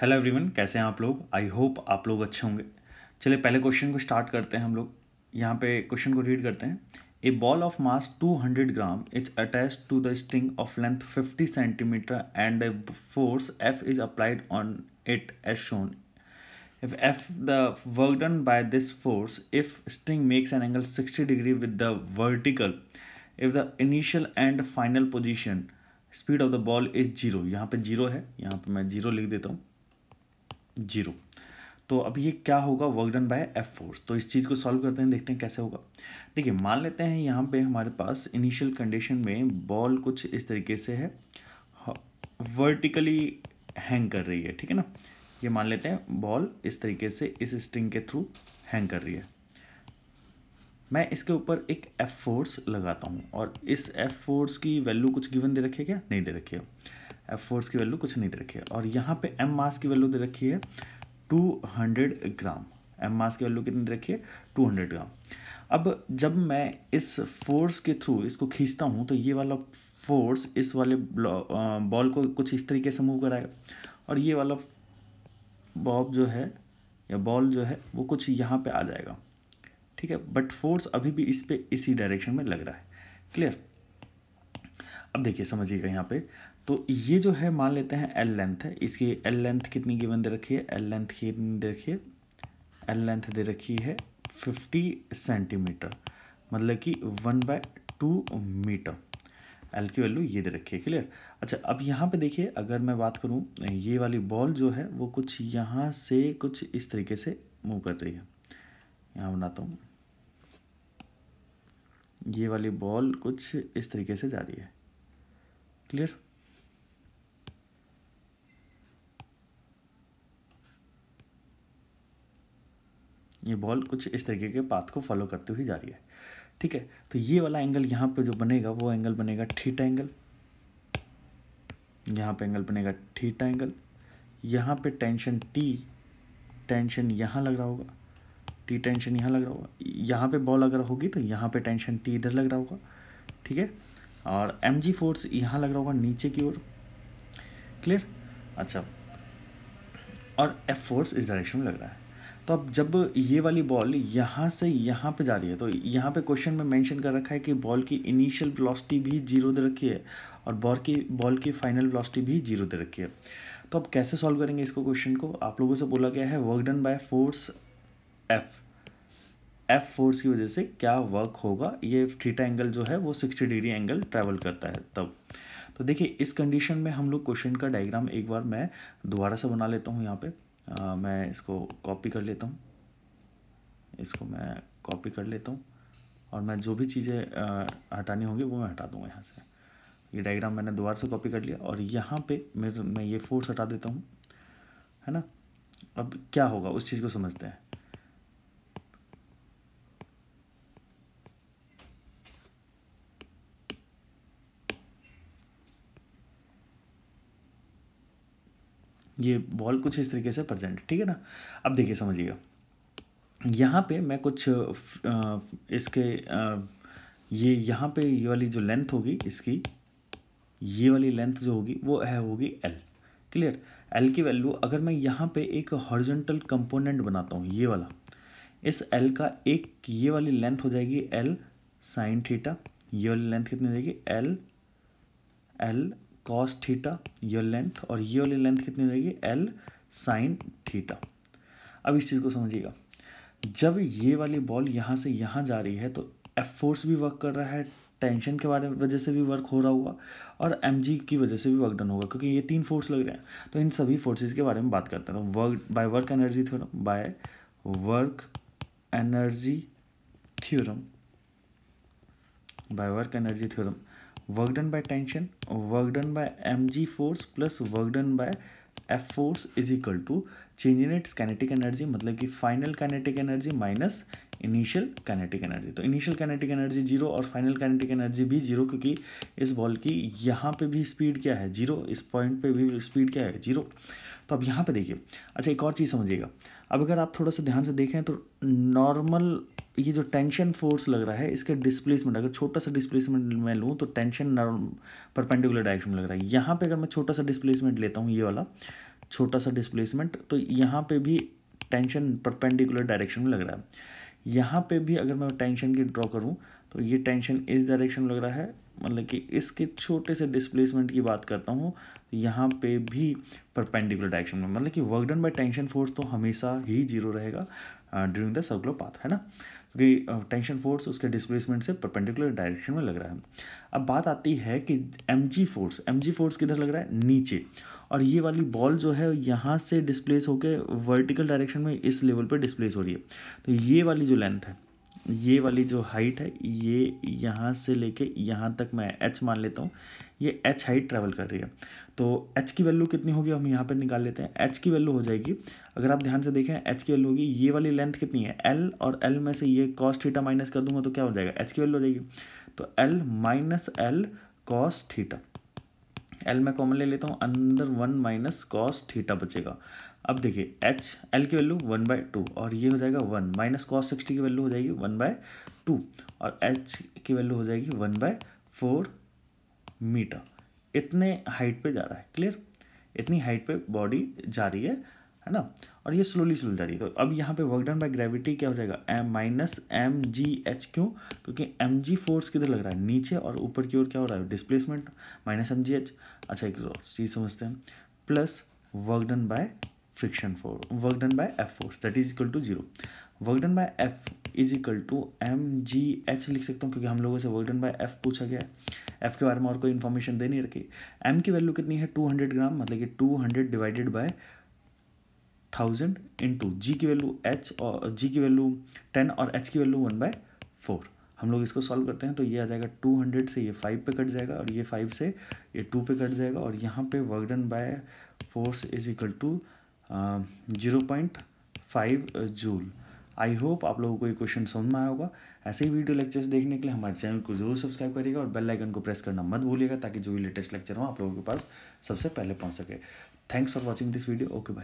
hello everyone कैसे हैं आप लोग आई होप आप लोग अच्छे होंगे चलिए पहले क्वेश्चन को स्टार्ट करते हैं हम लोग यहाँ पे क्वेश्चन को रीड करते हैं a ball of mass 200 gram is attach to the string of length 50 centimetre and a force F is applied on it as shown if F the work done by this force if string makes an angle sixty degree with the vertical if the initial and final position speed of the ball is zero यहाँ पे zero है यहाँ पे मैं zero लिख देता हूँ zero तो अब ये क्या होगा work done by F force तो इस चीज़ को सॉल्व करते हैं देखते हैं कैसे होगा देखिए मान लेते हैं यहाँ पे हमारे पास इनिशियल कंडीशन में बॉल कुछ इस तरीके से है वर्टिकली हैंग कर रही है ठीक है ना ये मान लेते हैं बॉल इस तरीके से इस स्ट्रिंग के थ्रू हैंग कर रही है मैं इसके ऊपर एक एफ फोर्स लगाता हूँ और इस एफ फोर्स की वैल्यू कुछ गिवन दे रखे क्या नहीं दे रखी है एफ फोर्स की वैल्यू कुछ नहीं दे रखी है और यहाँ पे एम मास की वैल्यू दे रखी है two hundred gram M mass की वैल्यू कितनी दे रखी है टू हंड्रेड ग्राम अब जब मैं इस फोर्स के थ्रू इसको खींचता हूँ तो ये वाला फोर्स इस वाले बॉल को कुछ इस तरीके से मूव कराएगा और ये वाला बॉब जो है या बॉल जो है वो कुछ यहाँ पर आ जाएगा ठीक है बट फोर्स अभी भी इस पर इसी डायरेक्शन में लग रहा है क्लियर अब देखिए समझिएगा यहाँ पे तो ये जो है मान लेते हैं एल लेंथ है इसकी एल लेंथ कितनी गिवन दे रखी है एल लेंथ कितनी दे रखी है एल लेंथ दे रखी है फिफ्टी सेंटीमीटर मतलब कि one by two metre L की वैल्यू ये दे रखी है क्लियर अच्छा अब यहाँ पे देखिए अगर मैं बात करूँ ये वाली बॉल जो है वो कुछ यहाँ से कुछ इस तरीके से मूव कर रही है यहाँ बनाता हूँ ये वाली बॉल कुछ इस तरीके से जा रही है क्लियर ये बॉल कुछ इस तरीके के पाथ को फॉलो करते हुए जा रही है ठीक है तो ये वाला एंगल यहाँ पे जो बनेगा वो एंगल बनेगा ठीटा एंगल यहाँ पे एंगल बनेगा ठीटा एंगल यहाँ पे टेंशन टी टेंशन यहाँ लग रहा होगा टी टेंशन यहाँ लग रहा होगा यहाँ पे बॉल अगर होगी तो यहाँ पे टेंशन टी इधर लग रहा होगा ठीक है और एम जी फोर्स यहाँ लग रहा होगा नीचे की ओर क्लियर अच्छा और एफ फोर्स इस डायरेक्शन में लग रहा है तो अब जब ये वाली बॉल यहाँ से यहाँ पे जा रही है तो यहाँ पे क्वेश्चन में मेंशन कर रखा है कि बॉल की इनिशियल वेलोसिटी भी जीरो दे रखी है और बॉल की बॉल की फाइनल वेलोसिटी भी जीरो दे रखी है तो अब कैसे सॉल्व करेंगे इसको क्वेश्चन को आप लोगों से बोला गया है work done by force F F force की वजह से क्या वर्क होगा ये थीटा एंगल जो है वो सिक्सटी डिग्री एंगल ट्रेवल करता है तब तो देखिए इस कंडीशन में हम लोग क्वेश्चन का डायग्राम एक बार मैं दोबारा से बना लेता हूँ यहाँ पे आ, मैं इसको कॉपी कर लेता हूँ इसको मैं कॉपी कर लेता हूँ और मैं जो भी चीज़ें हटानी होंगी वो मैं हटा दूँगा यहाँ से ये डायग्राम मैंने दोबारा से कॉपी कर लिया और यहाँ पे मेरे मैं ये फोर्स हटा देता हूँ है ना अब क्या होगा उस चीज़ को समझते हैं ये बॉल कुछ इस तरीके से प्रजेंट ठीक है ना अब देखिए समझिएगा यहाँ पे मैं कुछ इसके ये यहाँ पे ये वाली जो लेंथ होगी इसकी ये वाली लेंथ जो होगी वो है होगी एल क्लियर एल की वैल्यू अगर मैं यहाँ पे एक हॉर्जेंटल कंपोनेंट बनाता हूँ ये वाला इस एल का एक ये वाली लेंथ हो जाएगी एल साइन थीटा ये वाली लेंथ कितनी हो जाएगी एल एल कॉस थीटा ये लेंथ और ये वाली लेंथ कितनी रहेगी एल साइन थीटा अब इस चीज़ को समझिएगा जब ये वाली बॉल यहाँ से यहाँ जा रही है तो एफ फोर्स भी वर्क कर रहा है टेंशन के बारे वजह से भी वर्क हो रहा होगा और एम की वजह से भी वर्क डन होगा क्योंकि ये तीन फोर्स लग रहे हैं तो इन सभी फोर्सेज के बारे में बात करते हैं तो work by work energy theorem by work energy theorem by work energy theorem done by tension work done by M G force plus work done by F force is equal to change in its kinetic energy मतलब कि final kinetic energy minus initial kinetic energy तो initial kinetic energy zero और final kinetic energy भी zero क्योंकि इस ball की यहाँ पे भी स्पीड क्या है जीरो इस पॉइंट पे भी स्पीड क्या है जीरो तो अब यहाँ पे देखिए अच्छा एक और चीज़ समझिएगा अब अगर आप थोड़ा सा ध्यान से देखें तो नॉर्मल ये जो टेंशन फोर्स लग रहा है इसके डिस्प्लेसमेंट अगर छोटा सा डिस्प्लेसमेंट मैं लूँ तो टेंशन नॉर्म परपेंडिकुलर डायरेक्शन में लग रहा है यहाँ पर अगर मैं छोटा सा डिस्प्लेसमेंट लेता हूँ ये वाला छोटा सा डिस्प्लेसमेंट तो यहाँ पर भी टेंशन परपेंडिकुलर डायरेक्शन में लग रहा है यहाँ पे भी अगर मैं टेंशन की ड्रॉ करूँ तो ये टेंशन इस डायरेक्शन में लग रहा है मतलब कि इसके छोटे से डिस्प्लेसमेंट की बात करता हूँ यहाँ पे भी परपेंडिकुलर डायरेक्शन में मतलब कि work done by tension force तो हमेशा ही जीरो रहेगा ड्यूरिंग द सर्कुलर पाथ है ना क्योंकि टेंशन फोर्स उसके डिस्प्लेसमेंट से परपेंडिकुलर डायरेक्शन में लग रहा है अब बात आती है कि M G force M G force किधर लग रहा है नीचे और ये वाली बॉल जो है यहाँ से डिस्प्लेस होकर वर्टिकल डायरेक्शन में इस लेवल पर डिस्प्लेस हो रही है तो ये वाली जो लेंथ है ये वाली जो हाइट है ये यहाँ से लेके यहाँ तक मैं एच मान लेता हूँ ये एच हाइट ट्रैवल कर रही है तो एच की वैल्यू कितनी होगी हम यहाँ पर निकाल लेते हैं एच की वैल्यू हो जाएगी अगर आप ध्यान से देखें एच की वैल्यू होगी ये वाली लेंथ कितनी है एल और एल में से ये कॉस थीटा माइनस कर दूंगा तो क्या हो जाएगा एच की वैल्यू हो जाएगी तो L minus L cos theta L मैं कॉमन ले लेता हूँ अंदर वन माइनस कॉस थीटा बचेगा अब देखिए एच एल की वैल्यू वन बाई टू और ये हो जाएगा वन माइनस कॉस सिक्सटी की वैल्यू हो जाएगी वन बाय टू और एच की वैल्यू हो जाएगी वन बाय फोर मीटर इतने हाइट पे जा रहा है क्लियर इतनी हाइट पे बॉडी जा रही है है ना और ये स्लोली स्लोली जा रही है तो अब यहाँ पे वर्क डन बाय ग्रेविटी क्या हो जाएगा M minus M G H क्यों क्योंकि एम जी फोर्स किधर लग रहा है नीचे और ऊपर की ओर क्या हो रहा है displacement minus M G H अच्छा एक चीज़ समझते हैं plus work done by friction force work done by f force that is equal to zero work done by F is equal to M G H लिख सकता हूँ क्योंकि हम लोगों से वर्क डन बाय एफ पूछा गया है एफ के बारे में और कोई इन्फॉर्मेशन दे नहीं रखी एम की वैल्यू कितनी है टू हंड्रेड ग्राम मतलब कि two hundred divided by thousand into G की वैल्यू एच और जी की वैल्यू टेन और एच की वैल्यू वन बाय फोर हम लोग इसको सॉल्व करते हैं तो ये आ जाएगा टू हंड्रेड से ये फाइव पे कट जाएगा और ये फाइव से ये टू पे कट जाएगा और यहाँ पे work done by force is equal to zero point five joule I hope आप लोगों को ये क्वेश्चन समझ में आया होगा ऐसे ही वीडियो लेक्चर्स देखने के लिए हमारे चैनल को जरूर सब्सक्राइब करिएगा और बेल आइकन को प्रेस करना मत भूलिएगा ताकि जो भी लेटेस्ट लेक्चर हो आप लोगों के पास सबसे पहले पहुंच सके thanks for watching this video okay bye